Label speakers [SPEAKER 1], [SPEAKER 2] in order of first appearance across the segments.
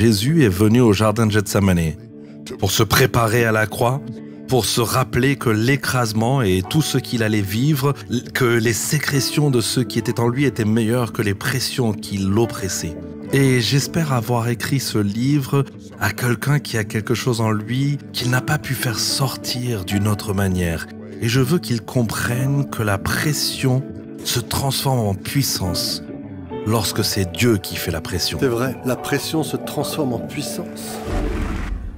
[SPEAKER 1] Jésus est venu au jardin de Gethsemane pour se préparer à la croix, pour se rappeler que l'écrasement et tout ce qu'il allait vivre, que les sécrétions de ceux qui étaient en lui étaient meilleures que les pressions qui l'oppressaient. Et j'espère avoir écrit ce livre à quelqu'un qui a quelque chose en lui qu'il n'a pas pu faire sortir d'une autre manière. Et je veux qu'il comprenne que la pression se transforme en puissance lorsque c'est Dieu qui fait la pression.
[SPEAKER 2] C'est vrai, la pression se transforme en puissance.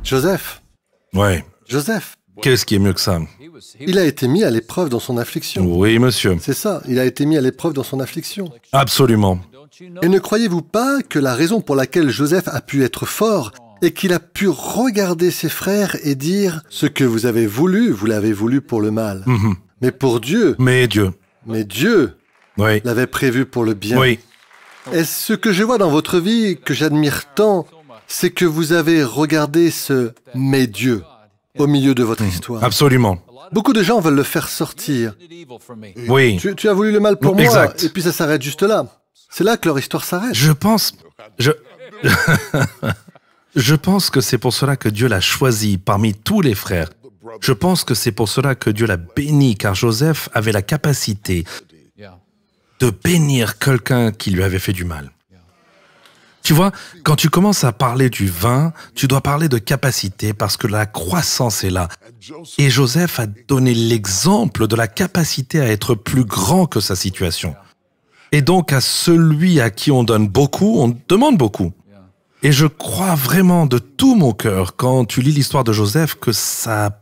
[SPEAKER 2] Joseph Ouais. Joseph Qu'est-ce qui est mieux que ça Il a été mis à l'épreuve dans son affliction. Oui, monsieur. C'est ça, il a été mis à l'épreuve dans son affliction.
[SPEAKER 1] Absolument.
[SPEAKER 2] Et ne croyez-vous pas que la raison pour laquelle Joseph a pu être fort est qu'il a pu regarder ses frères et dire ce que vous avez voulu, vous l'avez voulu pour le mal. Mhm. Mais pour Dieu. Mais Dieu. Mais Dieu. Oui. L'avait prévu pour le bien. Oui. Et ce que je vois dans votre vie, que j'admire tant, c'est que vous avez regardé ce « mais Dieu » au milieu de votre histoire. Absolument. Beaucoup de gens veulent le faire sortir. Oui. Tu, as voulu le mal pour moi, et puis ça s'arrête juste là. C'est là que leur histoire s'arrête. Je pense... Je...
[SPEAKER 1] je pense que c'est pour cela que Dieu l'a choisi parmi tous les frères. Je pense que c'est pour cela que Dieu l'a béni, car Joseph avait la capacité de bénir quelqu'un qui lui avait fait du mal. Tu vois, quand tu commences à parler du vin, tu dois parler de capacité parce que la croissance est là. Et Joseph a donné l'exemple de la capacité à être plus grand que sa situation. Et donc à celui à qui on donne beaucoup, on demande beaucoup. Et je crois vraiment de tout mon cœur, quand tu lis l'histoire de Joseph, que ça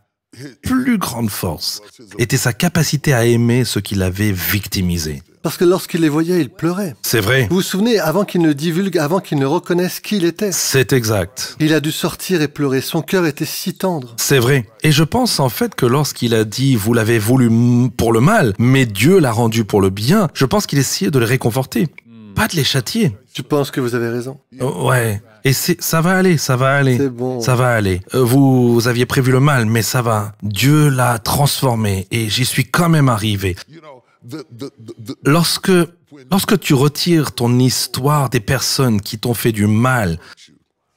[SPEAKER 1] plus grande force était sa capacité à aimer ce qui avait victimisé.
[SPEAKER 2] Parce que lorsqu'il les voyait, il pleurait. C'est vrai. Vous vous souvenez, avant qu'il ne divulgue, avant qu'il ne reconnaisse qui il était.
[SPEAKER 1] C'est exact.
[SPEAKER 2] Il a dû sortir et pleurer. Son cœur était si tendre.
[SPEAKER 1] C'est vrai. Et je pense en fait que lorsqu'il a dit, vous l'avez voulu pour le mal, mais Dieu l'a rendu pour le bien, je pense qu'il essayait de les réconforter, hmm. pas de les châtier. Tu penses que vous avez raison. Ouais. Et ça va aller, ça va aller. Ça va aller. Euh, vous, aviez prévu le mal, mais ça va. Dieu l'a transformé et j'y suis quand même arrivé. Lorsque, lorsque tu retires ton histoire des personnes qui t'ont fait du mal,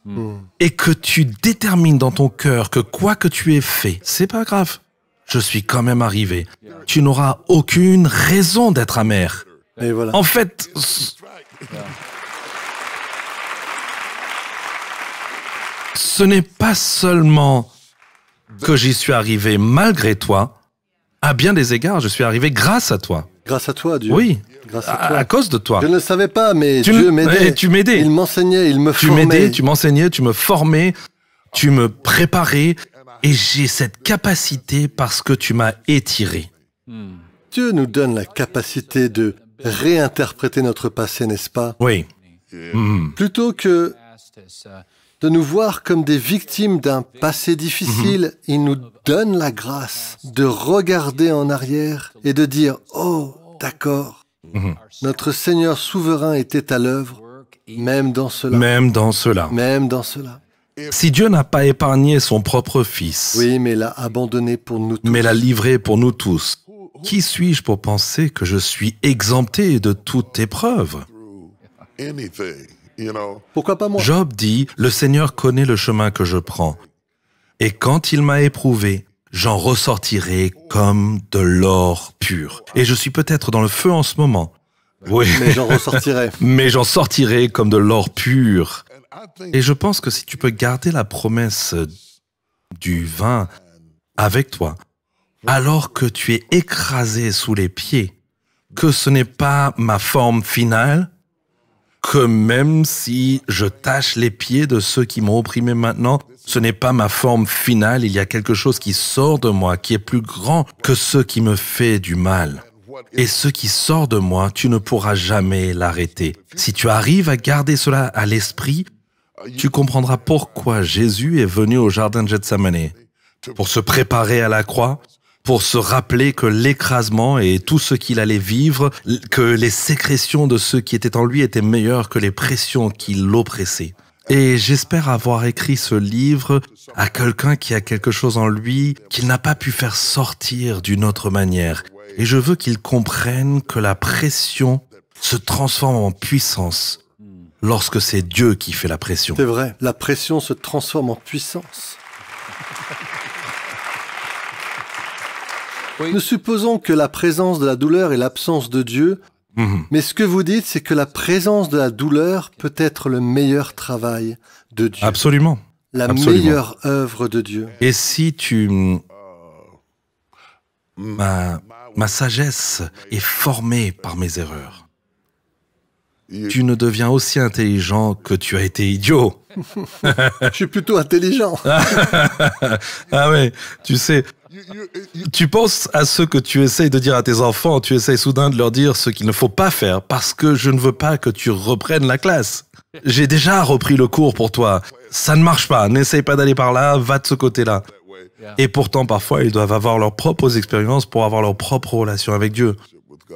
[SPEAKER 1] hmm. et que tu détermines dans ton cœur que quoi que tu aies fait, c'est pas grave. Je suis quand même arrivé. Tu n'auras aucune raison d'être amer. En fait, ce n'est pas seulement que j'y suis arrivé malgré toi, à bien des égards, je suis arrivé grâce à toi.
[SPEAKER 2] Grâce à toi, Dieu.
[SPEAKER 1] Oui. Grâce à, toi. à cause de toi. Je
[SPEAKER 2] ne savais pas, mais tu Dieu m'aidait. Tu m'aidais. Il m'enseignait, il me tu formait. Tu m'aidais, tu m'enseignais,
[SPEAKER 1] tu me formais, tu me préparais, et j'ai cette capacité
[SPEAKER 2] parce que tu m'as étiré. Dieu nous donne la capacité de réinterpréter notre passé, n'est-ce pas Oui. Plutôt que de nous voir comme des victimes d'un passé difficile. Mhm. Il nous donne la grâce de regarder en arrière et de dire, oh, d'accord, mhm. notre Seigneur souverain était à l'œuvre, même dans cela. Même
[SPEAKER 1] dans cela. Même dans cela. Si Dieu n'a pas épargné son propre Fils,
[SPEAKER 2] oui, mais l'a abandonné
[SPEAKER 1] pour nous tous. mais l'a livré pour nous tous, qui suis-je pour penser que je suis exempté de toute épreuve pourquoi pas moi Job dit, le Seigneur connaît le chemin que je prends. Et quand il m'a éprouvé, j'en ressortirai comme de l'or pur. Et je suis peut-être dans le feu en ce moment. Oui. Mais j'en ressortirai. Mais j'en sortirai comme de l'or pur. Et je pense que si tu peux garder la promesse du vin avec toi, alors que tu es écrasé sous les pieds, que ce n'est pas ma forme finale, que même si je tâche les pieds de ceux qui m'ont opprimé maintenant, ce n'est pas ma forme finale, il y a quelque chose qui sort de moi, qui est plus grand que ce qui me fait du mal. Et ce qui sort de moi, tu ne pourras jamais l'arrêter. Si tu arrives à garder cela à l'esprit, tu comprendras pourquoi Jésus est venu au jardin de Gethsemane. Pour se préparer à la croix, pour se rappeler que l'écrasement et tout ce qu'il allait vivre, que les sécrétions de ceux qui étaient en lui étaient meilleures que les pressions qui l'oppressaient. Et j'espère avoir écrit ce livre à quelqu'un qui a quelque chose en lui qu'il n'a pas pu faire sortir d'une autre manière. Et je veux qu'il comprenne que la pression se transforme en puissance lorsque c'est Dieu qui fait la pression. C'est vrai, la
[SPEAKER 2] pression se transforme en puissance. Nous supposons que la présence de la douleur est l'absence de Dieu, mhm. mais ce que vous dites, c'est que la présence de la douleur peut être le meilleur travail de Dieu. Absolument. La meilleure œuvre de Dieu.
[SPEAKER 1] Et si tu... ma sagesse est formée par mes erreurs. Tu ne deviens aussi intelligent que tu as été idiot.
[SPEAKER 2] Je suis plutôt intelligent.
[SPEAKER 1] ah oui, tu sais, tu penses à ce que tu essayes de dire à tes enfants, tu essayes soudain de leur dire ce qu'il ne faut pas faire parce que je ne veux pas que tu reprennes la classe. J'ai déjà repris le cours pour toi. Ça ne marche pas, n'essaye pas d'aller par là, va de ce côté-là. Et pourtant, parfois, ils doivent avoir leurs propres expériences pour avoir leur propre relation avec Dieu.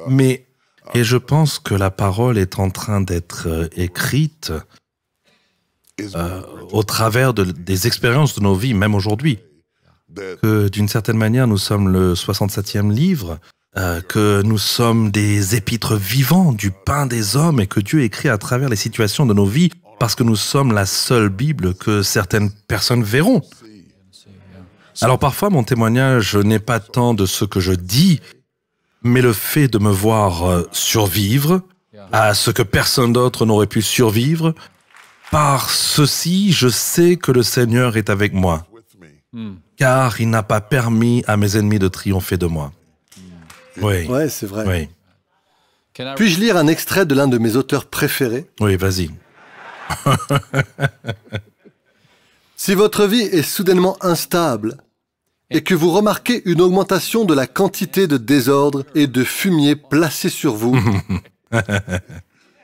[SPEAKER 1] Mais et je pense que la parole est en train d'être euh, écrite euh, au travers des expériences de nos vies, même aujourd'hui. Que d'une certaine manière, nous sommes le 67e livre, euh, que nous sommes des épîtres vivants du pain des hommes et que Dieu écrit à travers les situations de nos vies parce que nous sommes la seule Bible que certaines personnes verront. Alors parfois, mon témoignage n'est pas tant de ce que je dis, mais le fait de me voir euh, survivre à ce que personne d'autre n'aurait pu survivre, par ceci, je sais que le Seigneur est avec moi, hmm. car il n'a pas permis à mes ennemis de triompher de moi. Hmm. Oui.
[SPEAKER 2] c'est vrai. Puis-je lire un extrait de l'un de mes auteurs préférés Oui, vas-y. si votre vie est soudainement instable, et que vous remarquez une augmentation de la quantité de désordre et de fumier placé sur vous,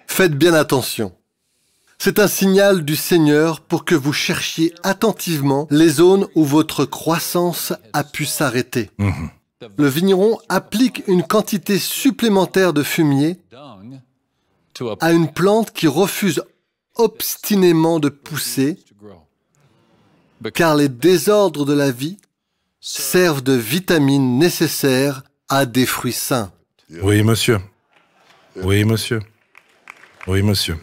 [SPEAKER 2] faites bien attention. C'est un signal du Seigneur pour que vous cherchiez attentivement les zones où votre croissance a pu s'arrêter. Mhm. Le vigneron applique une quantité supplémentaire de fumier à une plante qui refuse obstinément de pousser, car les désordres de la vie servent de vitamines nécessaires à des fruits sains.
[SPEAKER 1] Oui, monsieur. Oui,
[SPEAKER 2] monsieur. Oui, monsieur.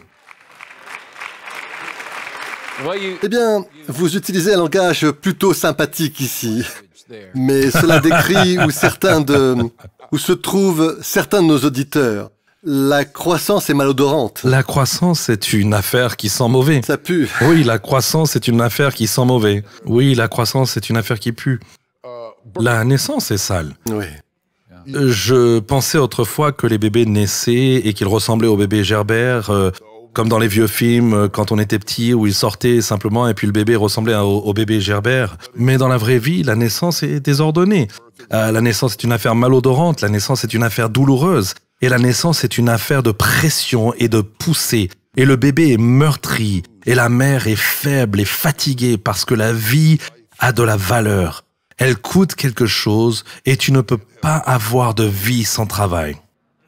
[SPEAKER 2] Eh bien, vous utilisez un langage plutôt sympathique ici, mais cela décrit où se trouvent certains de nos auditeurs. La croissance est malodorante.
[SPEAKER 1] La croissance est une affaire qui sent mauvais. Ça pue. Oui, la croissance est une affaire qui sent mauvais. Oui, la croissance est une affaire qui pue. La naissance est sale. Oui. Je pensais autrefois que les bébés naissaient et qu'ils ressemblaient au bébé Gerbert, euh, comme dans les vieux films, euh, quand on était petit, où ils sortaient simplement et puis le bébé ressemblait au, bébé Gerbert. Mais dans la vraie vie, la naissance est désordonnée. Euh, la naissance est une affaire malodorante, la naissance est une affaire douloureuse, et la naissance est une affaire de pression et de poussée. Et le bébé est meurtri, et la mère est faible et fatiguée parce que la vie a de la valeur elle coûte quelque chose et tu ne peux pas avoir de vie sans travail.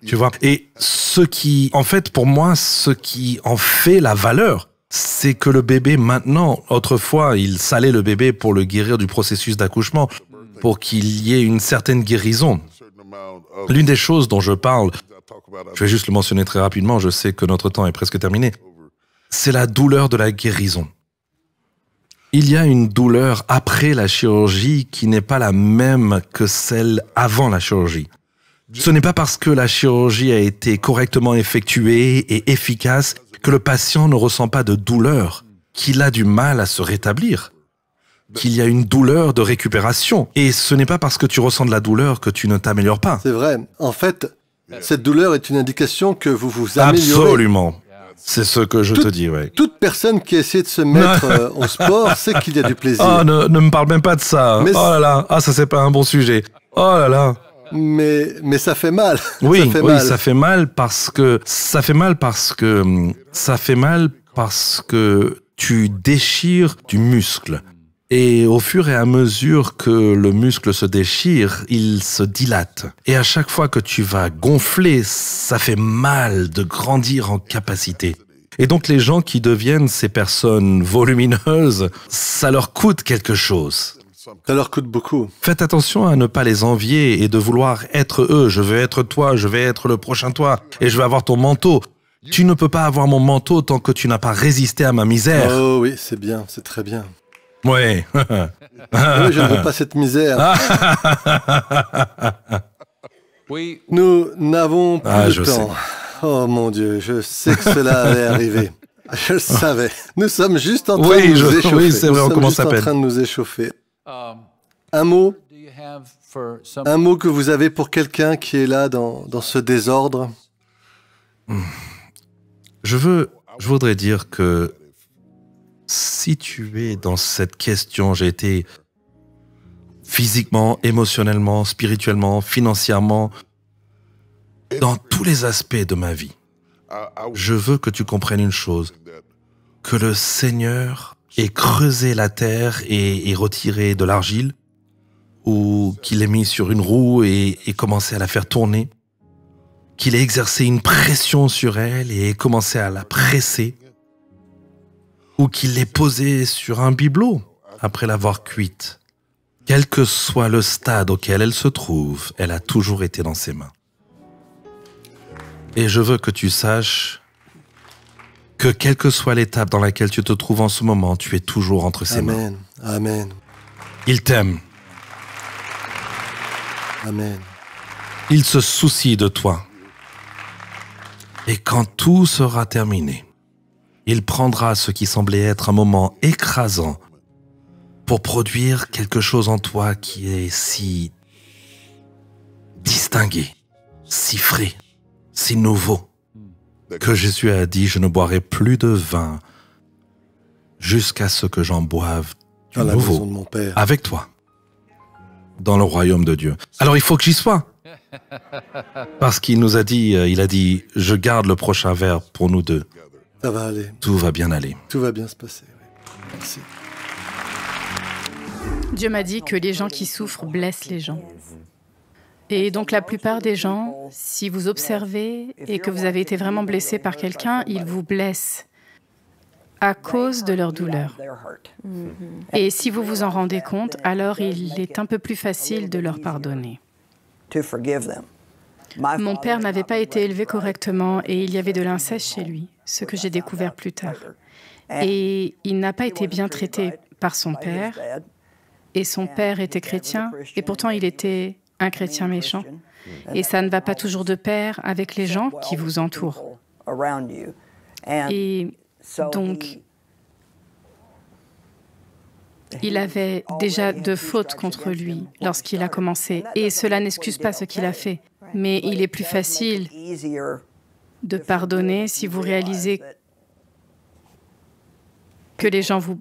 [SPEAKER 1] Tu vois Et ce qui, en fait, pour moi, ce qui en fait la valeur, c'est que le bébé maintenant, autrefois, il salait le bébé pour le guérir du processus d'accouchement, pour qu'il y ait une certaine guérison. L'une des choses dont je parle, je vais juste le mentionner très rapidement, je sais que notre temps est presque terminé, c'est la douleur de la guérison. Il y a une douleur après la chirurgie qui n'est pas la même que celle avant la chirurgie. Ce n'est pas parce que la chirurgie a été correctement effectuée et efficace que le patient ne ressent pas de douleur, qu'il a du mal à se rétablir, qu'il y a une douleur de récupération. Et ce n'est pas parce que tu ressens de la douleur que tu ne t'améliores pas. C'est vrai. En fait, cette douleur est une indication que vous
[SPEAKER 2] vous améliorez.
[SPEAKER 1] Absolument. C'est ce que je te dis, ouais.
[SPEAKER 2] Toute personne qui essaie de se mettre euh, au sport sait qu'il y a du plaisir. Oh, ne, me parle même pas de ça. oh là là, ah,
[SPEAKER 1] ça c'est pas un bon sujet.
[SPEAKER 2] Oh là là. Mais, mais ça fait mal. Oui, ça fait oui, mal. ça
[SPEAKER 1] fait mal parce que, ça fait mal parce que, ça fait mal parce que tu déchires du muscle. Et au fur et à mesure que le muscle se déchire, il se dilate. Et à chaque fois que tu vas gonfler, ça fait mal de grandir en capacité. Et donc les gens qui deviennent ces personnes volumineuses, ça leur coûte quelque chose. Ça leur coûte beaucoup. Faites attention à ne pas les envier et de vouloir être eux. Je veux être toi, je vais être le prochain toi, et je vais avoir ton manteau. Tu ne peux pas avoir mon manteau tant que tu n'as pas résisté à ma misère.
[SPEAKER 2] Oh oui, c'est bien, c'est très bien. Oui. je ne veux pas cette misère. oui. Nous n'avons
[SPEAKER 3] ah, plus de temps.
[SPEAKER 2] Oh mon Dieu, je sais que cela allait arriver. Je le savais. Nous sommes juste en train de nous échauffer. Oui, c'est vrai, on commence à peine. en train de nous échauffer. Um, un mot Un mot que vous avez pour quelqu'un qui est là dans, dans ce désordre hmm.
[SPEAKER 1] Je veux... Je voudrais dire que si tu es dans cette question, j'ai été physiquement, émotionnellement, spirituellement, financièrement, dans tous les aspects de ma vie. Je veux que tu comprennes une chose, que le Seigneur ait creusé la terre et, retiré de l'argile, ou qu'il ait mis sur une roue et, et commencé à la faire tourner, qu'il ait exercé une pression sur elle et commencé à la presser, ou qu'il l'ait posée sur un bibelot après l'avoir cuite. Quel que soit le stade auquel elle se trouve, elle a toujours été dans ses mains. Et je veux que tu saches que quelle que soit l'étape dans laquelle tu te trouves en ce moment, tu es toujours entre ses Amen. mains. Amen. Il t'aime. Amen. Il se soucie de toi. Et quand tout sera terminé, il prendra ce qui semblait être un moment écrasant pour produire quelque chose en toi qui est si distingué, si frais, si nouveau, que Jésus a dit, je ne boirai plus de vin jusqu'à ce que j'en boive nouveau, avec toi, dans le royaume de Dieu. Alors il faut que j'y sois. Parce qu'il nous a dit, euh, il a dit, je garde le prochain verre pour nous deux.
[SPEAKER 2] Tout va bien aller. Tout va bien se passer.
[SPEAKER 1] Merci.
[SPEAKER 3] Dieu m'a dit que les gens qui souffrent blessent les gens. Et donc la plupart des gens, si vous observez et que vous avez été vraiment blessé par quelqu'un, ils vous blessent à cause de leur douleur. Mhm. Et si vous vous en rendez compte, alors il est un peu plus facile de leur pardonner. Mon père n'avait pas été élevé correctement et il y avait de l'inceste chez lui, ce que j'ai découvert plus tard. Et il n'a pas été bien traité par son père. Et son père était chrétien et pourtant il était un chrétien méchant. Et ça ne va pas toujours de pair avec les gens qui vous entourent. Et donc, il avait déjà de fautes contre lui lorsqu'il a commencé, et cela n'excuse pas ce qu'il a fait. Mais il est plus facile de pardonner si vous réalisez que les gens vous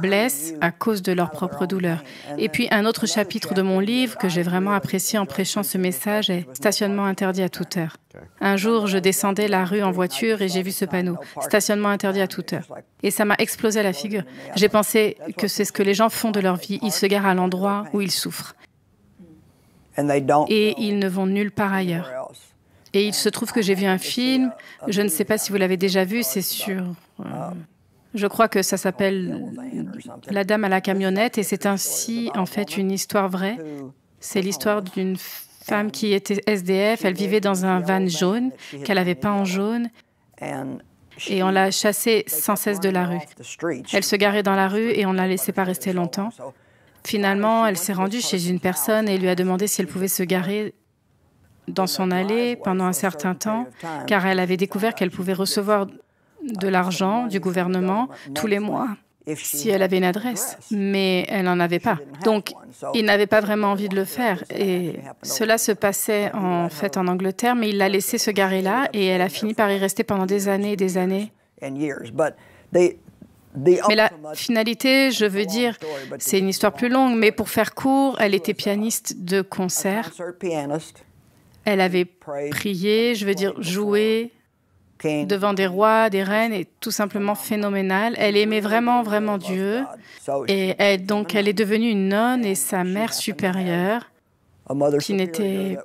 [SPEAKER 3] blessent à cause de leur propre douleur. Et puis un autre chapitre de mon livre que j'ai vraiment apprécié en prêchant ce message est Stationnement interdit à toute heure. Un jour, je descendais la rue en voiture et j'ai vu ce panneau, Stationnement interdit à toute heure. Et ça m'a explosé la figure. J'ai pensé que c'est ce que les gens font de leur vie, ils se garent à l'endroit où ils souffrent et ils ne vont nulle part ailleurs. Et il se trouve que j'ai vu un film, je ne sais pas si vous l'avez déjà vu, c'est sur... Euh, je crois que ça s'appelle La Dame à la camionnette et c'est ainsi en fait une histoire vraie. C'est l'histoire d'une femme qui était SDF, elle vivait dans un van jaune qu'elle avait peint en jaune et on l'a chassée sans cesse de la rue. Elle se garait dans la rue et on ne la laissait pas rester longtemps. Finalement, elle s'est rendue chez une personne et lui a demandé si elle pouvait se garer dans son allée pendant un certain temps, car elle avait découvert qu'elle pouvait recevoir de l'argent du gouvernement tous les mois si elle avait une adresse, mais elle n'en avait pas. Donc, il n'avait pas vraiment envie de le faire. Et cela se passait en fait en Angleterre, mais il l'a laissé se garer là et elle a fini par y rester pendant des années et des années. Mais la finalité, je veux dire, c'est une histoire plus longue, mais pour faire court, elle était pianiste de concert. Elle avait prié, je veux dire, joué devant des rois, des reines, et tout simplement phénoménal. Elle aimait vraiment, vraiment Dieu. Et donc, elle est devenue une nonne et sa mère supérieure, qui n'était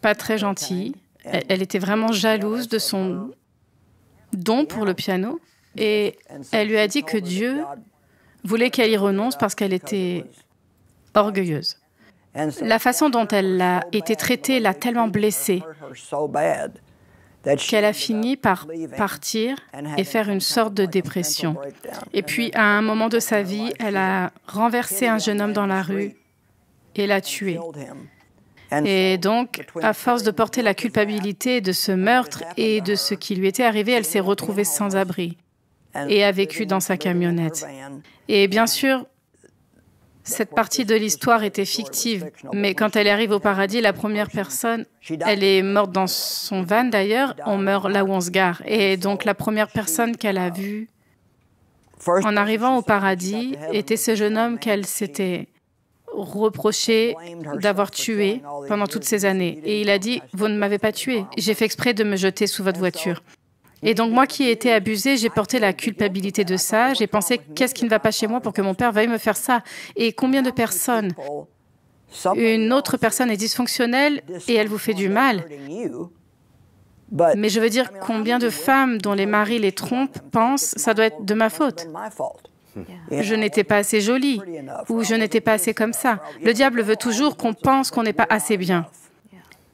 [SPEAKER 3] pas très gentille, elle était vraiment jalouse de son don pour le piano. Et elle lui a dit que Dieu voulait qu'elle y renonce parce qu'elle était orgueilleuse. La façon dont elle a été traitée l'a tellement blessée qu'elle a fini par partir et faire une sorte de dépression. Et puis, à un moment de sa vie, elle a renversé un jeune homme dans la rue et l'a tué. Et donc, à force de porter la culpabilité de ce meurtre et de ce qui lui était arrivé, elle s'est retrouvée sans abri et a vécu dans sa camionnette. Et bien sûr, cette partie de l'histoire était fictive, mais quand elle arrive au paradis, la première personne, elle est morte dans son van d'ailleurs, on meurt là où on se gare. Et donc la première personne qu'elle a vue en arrivant au paradis était ce jeune homme qu'elle s'était reproché d'avoir tué pendant toutes ces années. Et il a dit, vous ne m'avez pas tué, j'ai fait exprès de me jeter sous votre voiture. Et donc moi qui ai été abusée, j'ai porté la culpabilité de ça, j'ai pensé, qu'est-ce qui ne va pas chez moi pour que mon père veuille me faire ça Et combien de personnes Une autre personne est dysfonctionnelle et elle vous fait du mal. Mais je veux dire, combien de femmes dont les maris les trompent pensent, ça doit être de ma faute je n'étais pas assez jolie ou je n'étais pas assez comme ça. Le diable veut toujours qu'on pense qu'on n'est pas assez bien.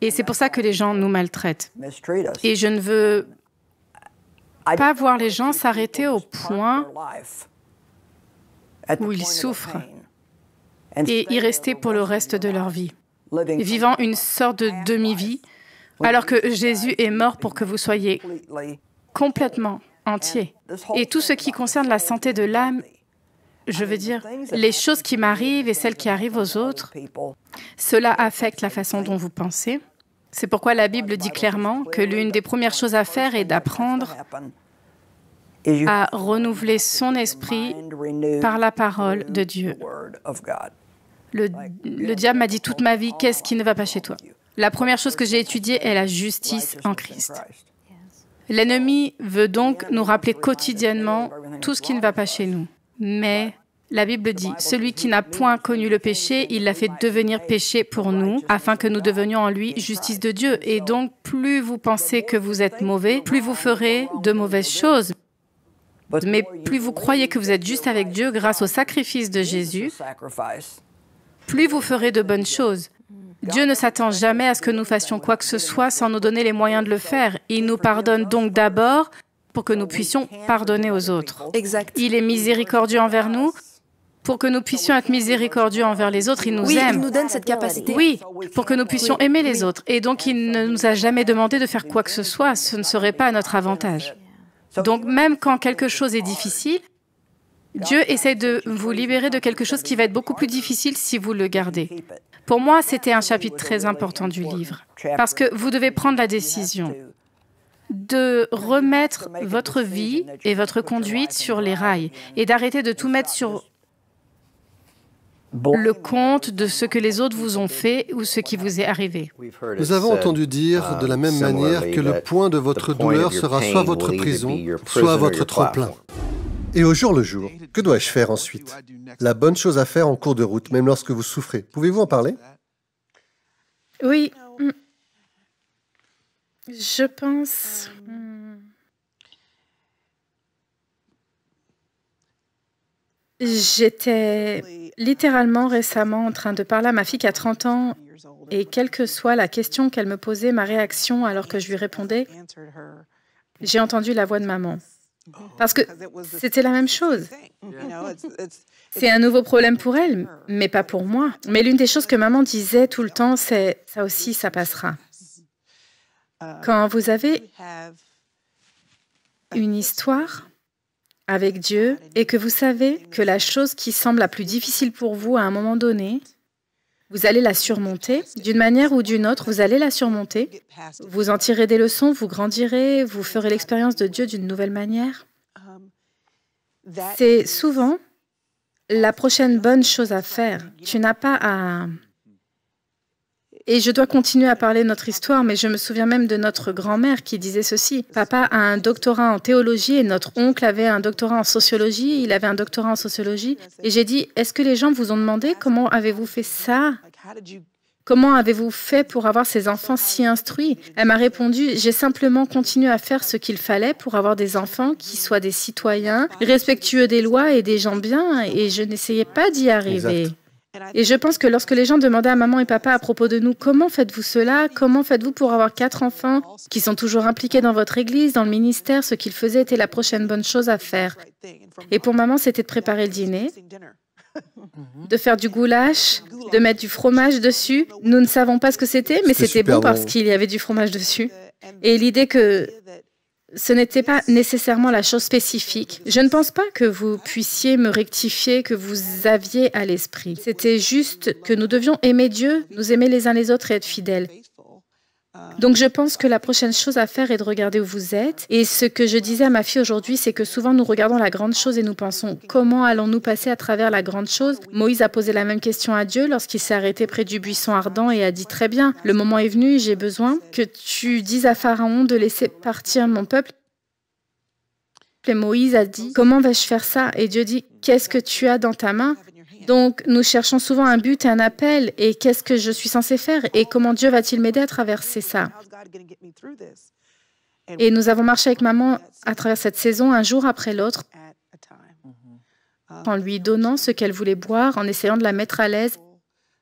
[SPEAKER 3] Et c'est pour ça que les gens nous maltraitent. Et je ne veux pas voir les gens s'arrêter au point où ils souffrent et y rester pour le reste de leur vie, vivant une sorte de demi-vie, alors que Jésus est mort pour que vous soyez complètement entier et tout ce qui concerne la santé de l'âme, je veux dire, les choses qui m'arrivent et celles qui arrivent aux autres, cela affecte la façon dont vous pensez. C'est pourquoi la Bible dit clairement que l'une des premières choses à faire est d'apprendre à renouveler son esprit par la parole de Dieu. Le, diable m'a dit toute ma vie, qu'est-ce qui ne va pas chez toi La première chose que j'ai étudiée est la justice en Christ. L'ennemi veut donc nous rappeler quotidiennement tout ce qui ne va pas chez nous. Mais la Bible dit, celui qui n'a point connu le péché, il l'a fait devenir péché pour nous, afin que nous devenions en lui justice de Dieu. Et donc, plus vous pensez que vous êtes mauvais, plus vous ferez de mauvaises choses. Mais plus vous croyez que vous êtes juste avec Dieu grâce au sacrifice de Jésus, plus vous ferez de bonnes choses. Dieu ne s'attend jamais à ce que nous fassions quoi que ce soit sans nous donner les moyens de le faire. Il nous pardonne donc d'abord pour que nous puissions pardonner aux autres. Exact. Il est miséricordieux envers nous pour que nous puissions être miséricordieux envers les autres. Il nous oui, Il nous donne cette capacité. Oui, pour que nous puissions aimer les autres. Et donc, il ne nous a jamais demandé de faire quoi que ce soit. Ce ne serait pas à notre avantage. Donc, même quand quelque chose est difficile, Dieu essaie de vous libérer de quelque chose qui va être beaucoup plus difficile si vous le gardez. Pour moi, c'était un chapitre très important du livre, parce que vous devez prendre la décision de remettre votre vie et votre conduite sur les rails et d'arrêter de tout mettre sur le compte de ce que les autres vous ont fait ou ce qui vous est arrivé. Nous avons entendu dire de la même manière que le point de votre douleur sera soit votre prison, soit votre tremplin
[SPEAKER 2] et au jour le jour. Que dois-je faire ensuite La bonne chose à faire en cours de route, même lorsque vous souffrez. Pouvez-vous en parler
[SPEAKER 3] Oui. Hmm. Je pense... Hmm, j'étais littéralement récemment en train de parler à ma fille qui a 30 ans et quelle que soit la question qu'elle me posait, ma réaction alors que je lui répondais, j'ai entendu la voix de maman. Oh, Parce que c'était la même chose. C'est un nouveau problème pour elle, mais pas pour moi. Mais l'une des choses que maman disait tout le temps, c'est ça aussi, ça passera. Uh, Quand vous avez une histoire avec Dieu et que vous savez que la chose qui semble la plus difficile pour vous à un moment donné, vous allez la surmonter. D'une manière ou d'une autre, vous allez la surmonter. Vous en tirez des leçons, vous grandirez, vous ferez l'expérience de Dieu d'une nouvelle manière. C'est souvent la prochaine bonne chose à faire. Tu n'as pas à et je dois continuer à parler de notre histoire, mais je me souviens même de notre grand-mère qui disait ceci. Papa a un doctorat en théologie et notre oncle avait un doctorat en sociologie, il avait un doctorat en sociologie. Et j'ai dit, est-ce que les gens vous ont demandé comment avez-vous fait ça Comment avez-vous fait pour avoir ces enfants si instruits Elle m'a répondu, j'ai simplement continué à faire ce qu'il fallait pour avoir des enfants qui soient des citoyens, respectueux des lois et des gens bien, et je n'essayais pas d'y arriver. Et je pense que lorsque les gens demandaient à maman et papa à propos de nous, comment faites-vous cela Comment faites-vous pour avoir quatre enfants qui sont toujours impliqués dans votre église, dans le ministère Ce qu'ils faisaient était la prochaine bonne chose à faire. Et pour maman, c'était de préparer le dîner, mhm. de faire du goulash, de mettre du fromage dessus. Nous ne savons pas ce que c'était, mais c'était bon, parce qu'il y avait du fromage dessus. Et l'idée que ce n'était pas nécessairement la chose spécifique. Je ne pense pas que vous puissiez me rectifier, que vous aviez à l'esprit. C'était juste que nous devions aimer Dieu, nous aimer les uns les autres et être fidèles. Donc je pense que la prochaine chose à faire est de regarder où vous êtes. Et ce que je disais à ma fille aujourd'hui, c'est que souvent nous regardons la grande chose et nous pensons comment allons-nous passer à travers la grande chose. Moïse a posé la même question à Dieu lorsqu'il s'est arrêté près du buisson ardent et a dit très bien, le moment est venu, j'ai besoin que tu dises à Pharaon de laisser partir mon peuple. Et Moïse a dit, comment vais-je faire ça Et Dieu dit, qu'est-ce que tu as dans ta main donc nous cherchons souvent un but et un appel et qu'est-ce que je suis censé faire et comment Dieu va-t-il m'aider à traverser ça. Et nous avons marché avec maman à travers cette saison un jour après l'autre en lui donnant ce qu'elle voulait boire, en essayant de la mettre à l'aise,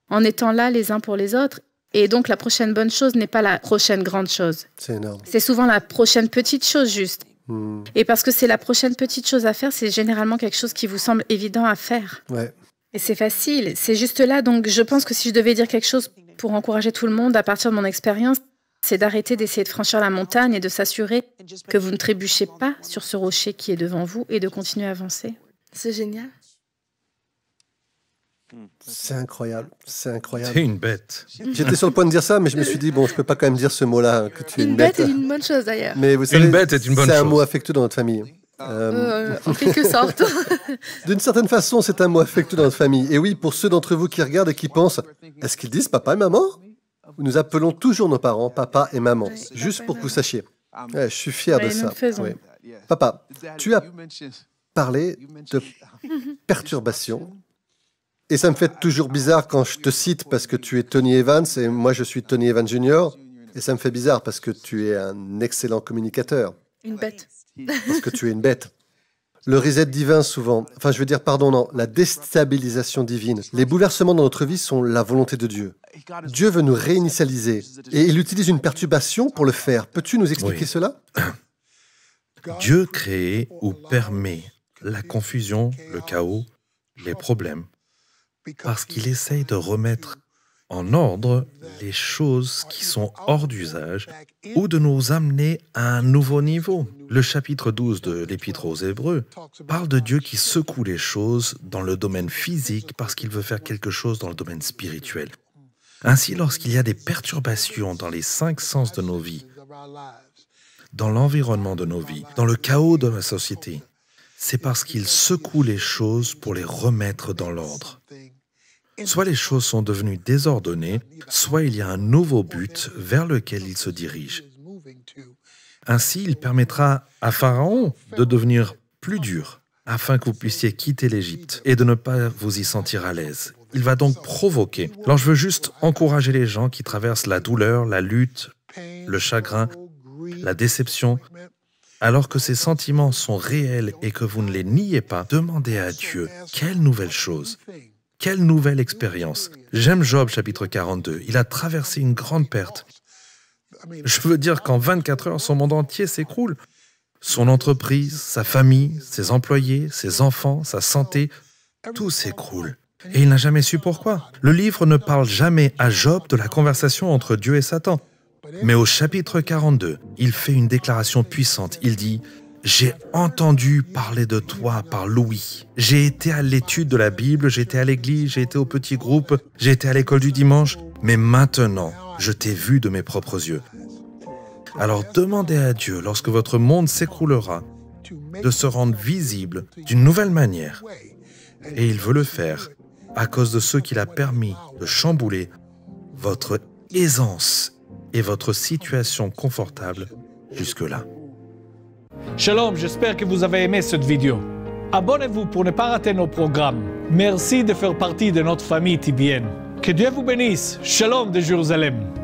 [SPEAKER 3] en étant là les uns pour les autres. Et donc la prochaine bonne chose n'est pas la prochaine grande chose. C'est énorme. C'est souvent la prochaine petite chose juste. Hmm. Et parce que c'est la prochaine petite chose à faire, c'est généralement quelque chose qui vous semble évident à faire. Ouais. Et c'est facile, c'est juste là. Donc je pense que si je devais dire quelque chose pour encourager tout le monde à partir de mon expérience, c'est d'arrêter d'essayer de franchir la montagne et de s'assurer que vous ne trébuchez pas sur ce rocher qui est devant vous et de continuer à avancer. C'est génial.
[SPEAKER 2] C'est incroyable, c'est incroyable. T'es une bête. J'étais sur le point de dire ça, mais je me suis dit, bon, je peux pas quand même dire ce mot-là, que tu es une, une bête. Une
[SPEAKER 3] bête est une bonne chose d'ailleurs. Mais
[SPEAKER 2] vous une bête est une bonne chose. C'est un mot affectueux dans notre famille. Euh, euh, en quelque sorte. D'une certaine façon, c'est un mot affectueux dans notre famille. Et oui, pour ceux d'entre vous qui regardent et qui pensent, est-ce qu'ils disent papa et maman Nous appelons toujours nos parents papa et maman, juste pour que vous sachiez. je suis fier de ça. Papa, tu as parlé de perturbation. Et ça me fait toujours bizarre quand je te cite parce que tu es Tony Evans et moi je suis Tony Evans Jr. Et ça me fait bizarre parce que tu es un excellent communicateur.
[SPEAKER 3] Une bête. Parce
[SPEAKER 2] que tu es une bête. Le reset divin, souvent. Enfin, je veux dire, pardon, non, la déstabilisation divine. Les bouleversements dans notre vie sont la volonté de Dieu. Dieu veut nous réinitialiser et il utilise une perturbation pour le faire. Peux-tu nous expliquer cela Dieu crée ou
[SPEAKER 1] permet la confusion, le chaos, les problèmes, parce qu'il essaye de remettre en ordre les choses qui sont hors d'usage ou de nous amener à un nouveau niveau. Le chapitre 12 de l'Épître aux Hébreux parle de Dieu qui secoue les choses dans le domaine physique parce qu'il veut faire quelque chose dans le domaine spirituel. Ainsi, lorsqu'il y a des perturbations dans les cinq sens de nos vies, dans l'environnement de nos vies, dans le chaos de la société, c'est parce qu'il secoue les choses pour les remettre dans l'ordre. Soit les choses sont devenues désordonnées, soit il y a un nouveau but vers lequel il se dirige. Ainsi, il permettra à Pharaon de devenir plus dur, afin que vous puissiez quitter l'Égypte et de ne pas vous y sentir à l'aise. Il va donc provoquer. Alors je veux juste encourager les gens qui traversent la douleur, la lutte, le chagrin, la déception. Alors que ces sentiments sont réels et que vous ne les niez pas, demandez à Dieu quelle nouvelle chose quelle nouvelle expérience. J'aime Job chapitre 42. Il a traversé une grande perte. Je veux dire qu'en 24 heures, son monde entier s'écroule. Son entreprise, sa famille, ses employés, ses enfants, sa santé, tout s'écroule. Et il n'a jamais su pourquoi. Le livre ne parle jamais à Job de la conversation entre Dieu et Satan. Mais au chapitre 42, il fait une déclaration puissante. Il dit j'ai entendu parler de toi par Louis. J'ai été à l'étude de la Bible, j'ai été à l'église, j'ai été au petit groupe, j'ai été à l'école du dimanche, mais maintenant, je t'ai vu de mes propres yeux. Alors demandez à Dieu, lorsque votre monde s'écroulera, de se rendre visible d'une nouvelle manière. Et il veut le faire à cause de ce qu'il a permis de chambouler votre aisance et votre situation confortable jusque-là. Shalom, j'espère que vous avez aimé cette vidéo. Abonnez-vous pour ne pas rater nos programmes. Merci de faire partie de notre famille tibienne. Que Dieu vous bénisse. Shalom de Jérusalem.